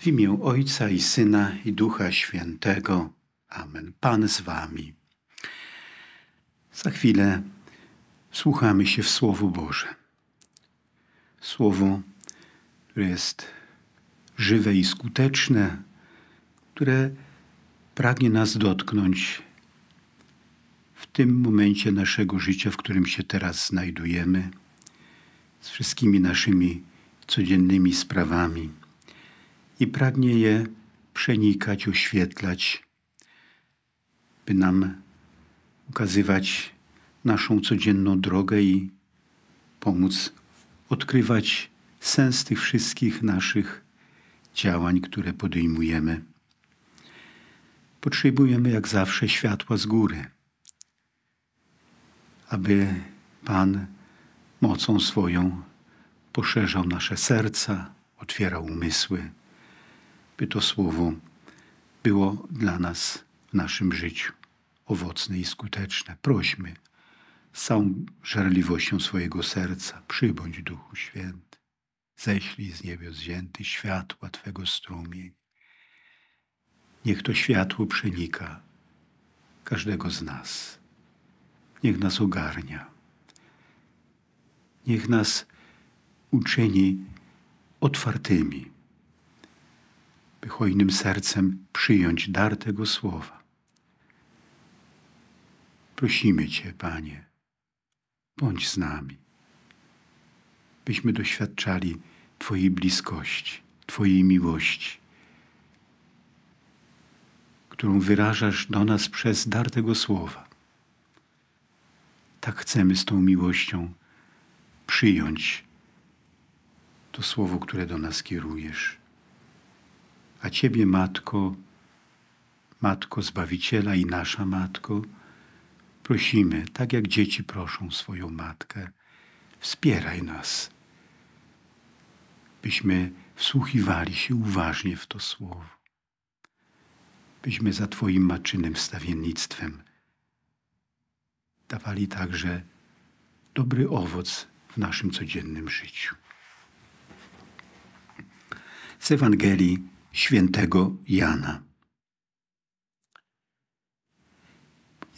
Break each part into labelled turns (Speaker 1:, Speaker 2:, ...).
Speaker 1: W imię Ojca i Syna i Ducha Świętego. Amen. Pan z Wami. Za chwilę słuchamy się w Słowo Boże. Słowo, które jest żywe i skuteczne, które pragnie nas dotknąć w tym momencie naszego życia, w którym się teraz znajdujemy, z wszystkimi naszymi codziennymi sprawami i pragnie je przenikać, oświetlać, by nam ukazywać naszą codzienną drogę i pomóc odkrywać sens tych wszystkich naszych działań, które podejmujemy. Potrzebujemy jak zawsze światła z góry, aby Pan mocą swoją poszerzał nasze serca, otwierał umysły by to słowo było dla nas w naszym życiu owocne i skuteczne. Prośmy z całą żarliwością swojego serca, przybądź Duchu Święty, ześlij z niebios zdjęty światła Twego strumień. Niech to światło przenika każdego z nas. Niech nas ogarnia. Niech nas uczyni otwartymi by hojnym sercem przyjąć dar tego słowa. Prosimy Cię, Panie, bądź z nami, byśmy doświadczali Twojej bliskości, Twojej miłości, którą wyrażasz do nas przez dar tego słowa. Tak chcemy z tą miłością przyjąć to słowo, które do nas kierujesz a Ciebie, Matko, Matko Zbawiciela i nasza Matko, prosimy, tak jak dzieci proszą swoją matkę, wspieraj nas, byśmy wsłuchiwali się uważnie w to słowo, byśmy za Twoim maczynym stawiennictwem dawali także dobry owoc w naszym codziennym życiu. Z Ewangelii świętego Jana.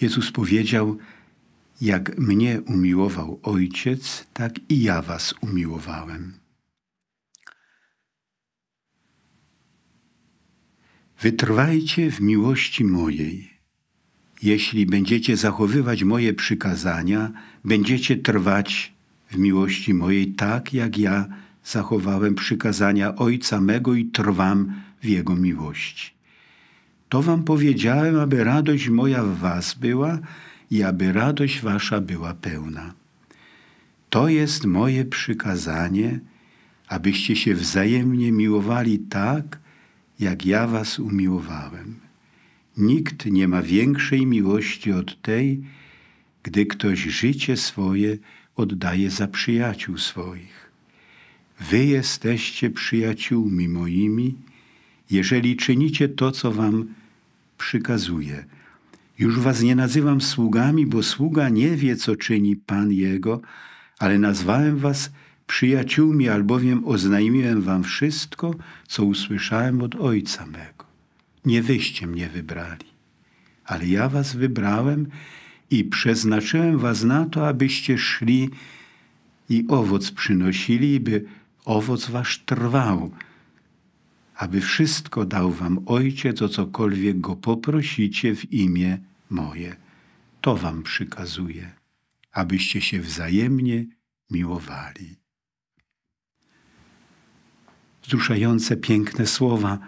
Speaker 1: Jezus powiedział: Jak mnie umiłował Ojciec, tak i ja was umiłowałem. Wytrwajcie w miłości mojej. Jeśli będziecie zachowywać moje przykazania, będziecie trwać w miłości mojej tak, jak ja zachowałem przykazania Ojca mego i trwam w Jego miłości. To wam powiedziałem, aby radość moja w was była i aby radość wasza była pełna. To jest moje przykazanie, abyście się wzajemnie miłowali tak, jak ja was umiłowałem. Nikt nie ma większej miłości od tej, gdy ktoś życie swoje oddaje za przyjaciół swoich. Wy jesteście przyjaciółmi moimi, jeżeli czynicie to, co wam przykazuje. Już was nie nazywam sługami, bo sługa nie wie, co czyni Pan Jego, ale nazwałem was przyjaciółmi, albowiem oznajmiłem wam wszystko, co usłyszałem od Ojca mego. Nie wyście mnie wybrali, ale ja was wybrałem i przeznaczyłem was na to, abyście szli i owoc przynosili, by owoc wasz trwał, aby wszystko dał wam Ojciec, o cokolwiek go poprosicie w imię moje. To wam przykazuje, abyście się wzajemnie miłowali. Wzruszające piękne słowa,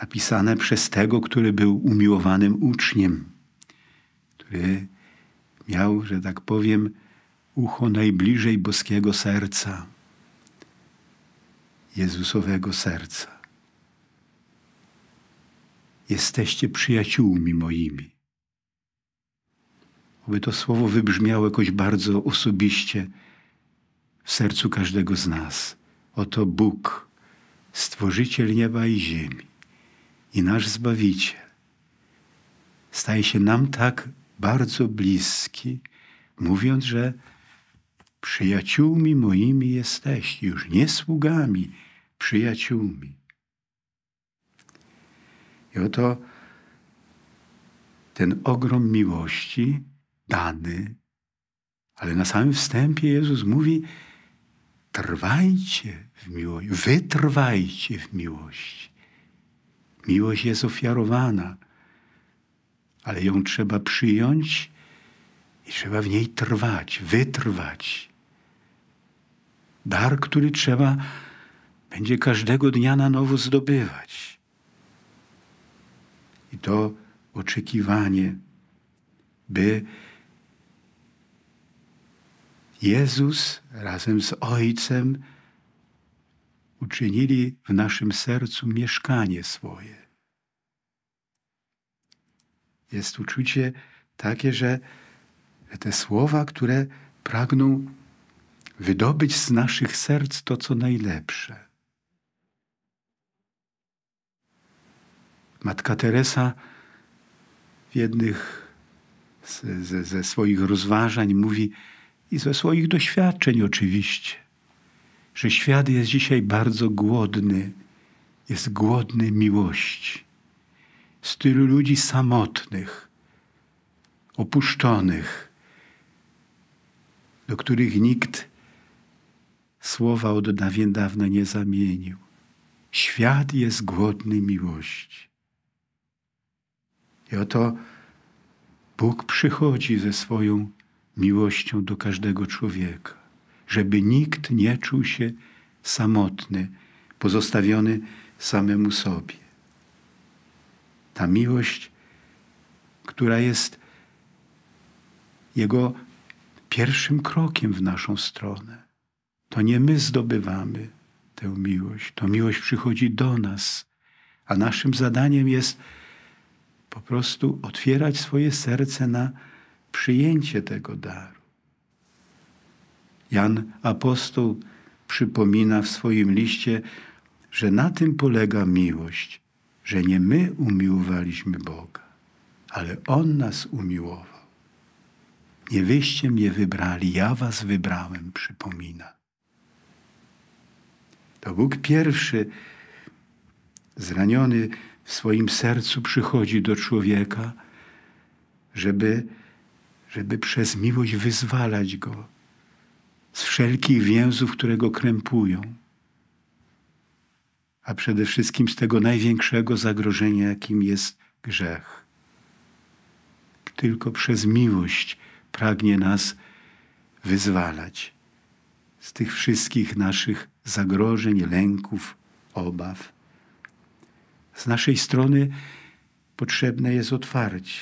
Speaker 1: napisane przez tego, który był umiłowanym uczniem, który miał, że tak powiem, ucho najbliżej boskiego serca, Jezusowego serca. Jesteście przyjaciółmi moimi. Oby to słowo wybrzmiało jakoś bardzo osobiście w sercu każdego z nas. Oto Bóg, Stworzyciel nieba i ziemi i nasz Zbawiciel, staje się nam tak bardzo bliski, mówiąc, że Przyjaciółmi moimi jesteście, już nie sługami, przyjaciółmi. I oto ten ogrom miłości dany, ale na samym wstępie Jezus mówi: trwajcie w miłości, wytrwajcie w miłości. Miłość jest ofiarowana, ale ją trzeba przyjąć i trzeba w niej trwać, wytrwać. Dar, który trzeba będzie każdego dnia na nowo zdobywać. I to oczekiwanie, by Jezus razem z Ojcem uczynili w naszym sercu mieszkanie swoje. Jest uczucie takie, że te słowa, które pragną wydobyć z naszych serc to, co najlepsze. Matka Teresa w jednych ze, ze, ze swoich rozważań mówi i ze swoich doświadczeń oczywiście, że świat jest dzisiaj bardzo głodny, jest głodny miłości. Z ludzi samotnych, opuszczonych, do których nikt słowa od dawien dawna nie zamienił. Świat jest głodny miłości. I oto Bóg przychodzi ze swoją miłością do każdego człowieka, żeby nikt nie czuł się samotny, pozostawiony samemu sobie. Ta miłość, która jest Jego pierwszym krokiem w naszą stronę. To nie my zdobywamy tę miłość, to miłość przychodzi do nas, a naszym zadaniem jest po prostu otwierać swoje serce na przyjęcie tego daru. Jan apostoł przypomina w swoim liście, że na tym polega miłość, że nie my umiłowaliśmy Boga, ale On nas umiłował. Nie wyście mnie wybrali, ja was wybrałem, przypomina. To Bóg pierwszy, zraniony w swoim sercu, przychodzi do człowieka, żeby, żeby przez miłość wyzwalać go z wszelkich więzów, które go krępują, a przede wszystkim z tego największego zagrożenia, jakim jest grzech. Tylko przez miłość pragnie nas wyzwalać z tych wszystkich naszych zagrożeń, lęków, obaw. Z naszej strony potrzebne jest otwarcie.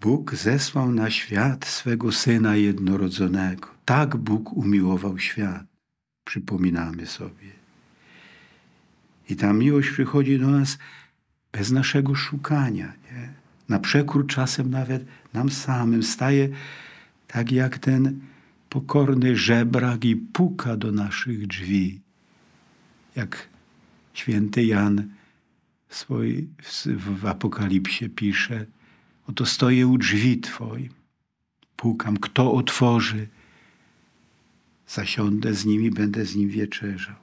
Speaker 1: Bóg zesłał na świat swego Syna jednorodzonego. Tak Bóg umiłował świat, przypominamy sobie. I ta miłość przychodzi do nas bez naszego szukania, nie? na przekór czasem nawet nam samym, staje tak jak ten pokorny żebrak i puka do naszych drzwi. Jak święty Jan w, w Apokalipsie pisze, oto stoję u drzwi Twoim, pukam, kto otworzy, zasiądę z nimi, będę z nim wieczerzał.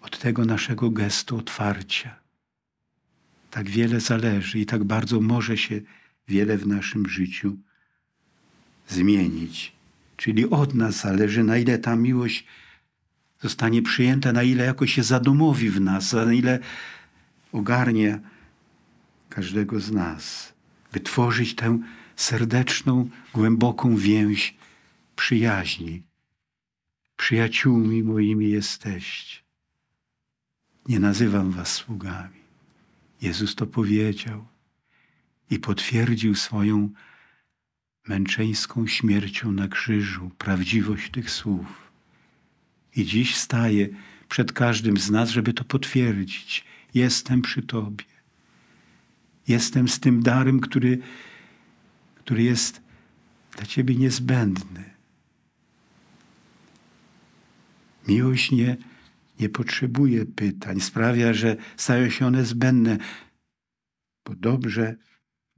Speaker 1: Od tego naszego gestu otwarcia – tak wiele zależy i tak bardzo może się wiele w naszym życiu zmienić. Czyli od nas zależy, na ile ta miłość zostanie przyjęta, na ile jakoś się zadomowi w nas, na ile ogarnie każdego z nas, wytworzyć tę serdeczną, głęboką więź przyjaźni. Przyjaciółmi moimi jesteście. Nie nazywam was sługami. Jezus to powiedział i potwierdził swoją męczeńską śmiercią na krzyżu prawdziwość tych słów. I dziś staje przed każdym z nas, żeby to potwierdzić. Jestem przy Tobie. Jestem z tym darem, który, który jest dla Ciebie niezbędny. Miłość nie nie potrzebuje pytań, sprawia, że stają się one zbędne, bo dobrze,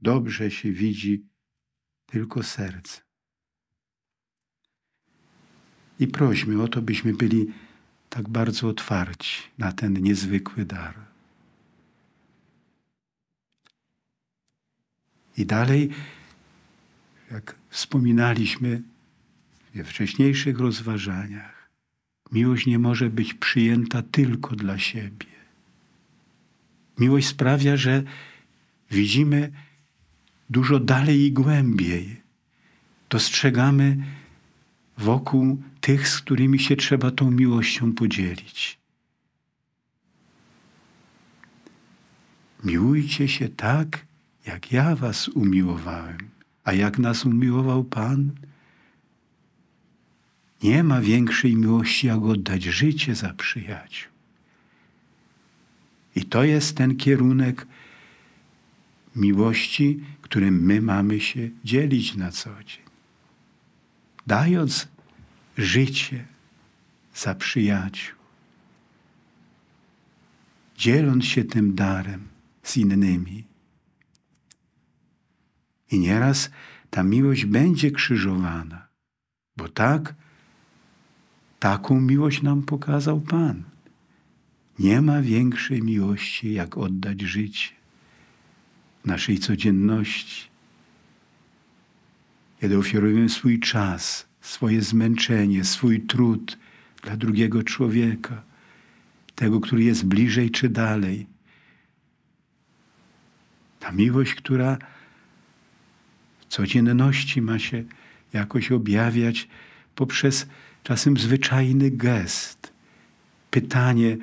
Speaker 1: dobrze się widzi tylko serce. I prośmy o to, byśmy byli tak bardzo otwarci na ten niezwykły dar. I dalej, jak wspominaliśmy we wcześniejszych rozważaniach, Miłość nie może być przyjęta tylko dla siebie. Miłość sprawia, że widzimy dużo dalej i głębiej. Dostrzegamy wokół tych, z którymi się trzeba tą miłością podzielić. Miłujcie się tak, jak ja was umiłowałem, a jak nas umiłował Pan, nie ma większej miłości, jak oddać życie za przyjaciół. I to jest ten kierunek miłości, którym my mamy się dzielić na co dzień. Dając życie za przyjaciół, dzieląc się tym darem z innymi. I nieraz ta miłość będzie krzyżowana, bo tak Taką miłość nam pokazał Pan. Nie ma większej miłości, jak oddać życie naszej codzienności. Kiedy ofiarujemy swój czas, swoje zmęczenie, swój trud dla drugiego człowieka, tego, który jest bliżej czy dalej. Ta miłość, która w codzienności ma się jakoś objawiać poprzez czasem zwyczajny gest, pytanie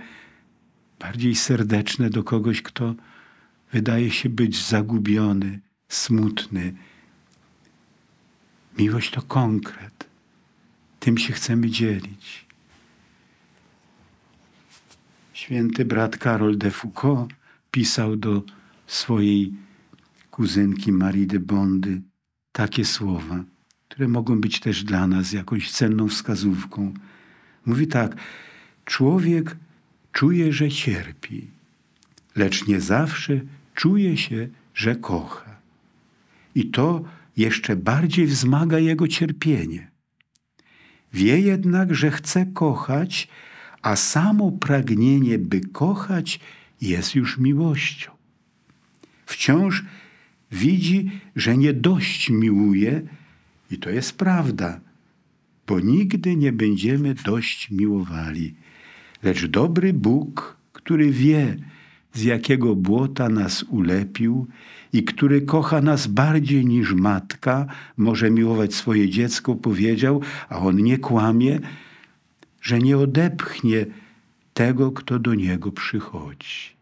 Speaker 1: bardziej serdeczne do kogoś, kto wydaje się być zagubiony, smutny. Miłość to konkret. Tym się chcemy dzielić. Święty brat Karol de Foucault pisał do swojej kuzynki Marie de Bondy takie słowa – które mogą być też dla nas jakąś cenną wskazówką. Mówi tak: Człowiek czuje, że cierpi, lecz nie zawsze czuje się, że kocha. I to jeszcze bardziej wzmaga jego cierpienie. Wie jednak, że chce kochać, a samo pragnienie, by kochać, jest już miłością. Wciąż widzi, że nie dość miłuje, i to jest prawda, bo nigdy nie będziemy dość miłowali. Lecz dobry Bóg, który wie, z jakiego błota nas ulepił i który kocha nas bardziej niż matka może miłować swoje dziecko, powiedział, a on nie kłamie, że nie odepchnie tego, kto do niego przychodzi.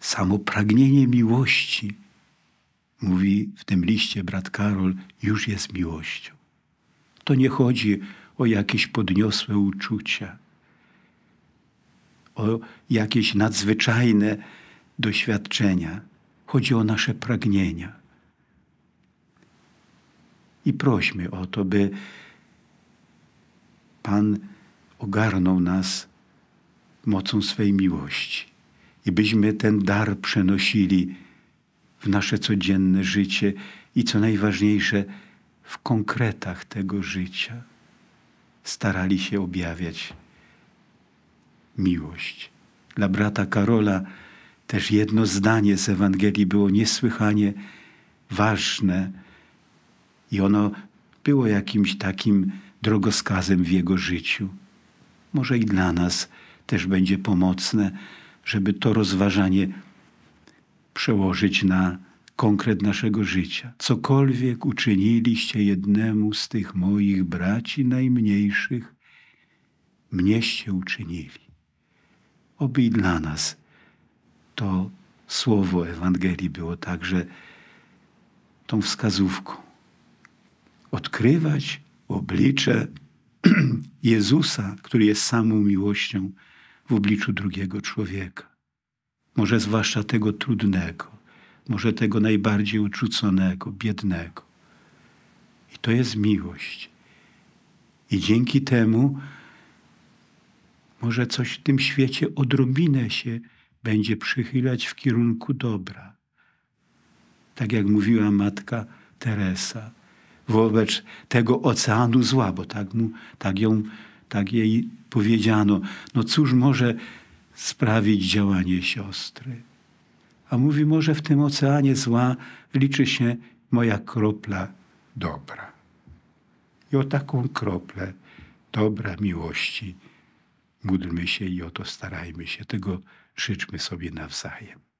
Speaker 1: Samo pragnienie miłości mówi w tym liście brat Karol, już jest miłością. To nie chodzi o jakieś podniosłe uczucia, o jakieś nadzwyczajne doświadczenia. Chodzi o nasze pragnienia. I prośmy o to, by Pan ogarnął nas mocą swej miłości i byśmy ten dar przenosili w nasze codzienne życie i co najważniejsze, w konkretach tego życia starali się objawiać miłość. Dla brata Karola też jedno zdanie z Ewangelii było niesłychanie ważne i ono było jakimś takim drogowskazem w jego życiu. Może i dla nas też będzie pomocne, żeby to rozważanie przełożyć na konkret naszego życia. Cokolwiek uczyniliście jednemu z tych moich braci najmniejszych, mnieście uczynili. Oby i dla nas to słowo Ewangelii było także tą wskazówką. Odkrywać oblicze Jezusa, który jest samą miłością w obliczu drugiego człowieka może zwłaszcza tego trudnego, może tego najbardziej uczuconego, biednego. I to jest miłość. I dzięki temu może coś w tym świecie odrobinę się będzie przychylać w kierunku dobra. Tak jak mówiła matka Teresa, wobec tego oceanu zła, bo tak, mu, tak, ją, tak jej powiedziano. No cóż może sprawić działanie siostry. A mówi, może w tym oceanie zła liczy się moja kropla dobra. I o taką kroplę dobra miłości módlmy się i o to starajmy się. Tego życzmy sobie nawzajem.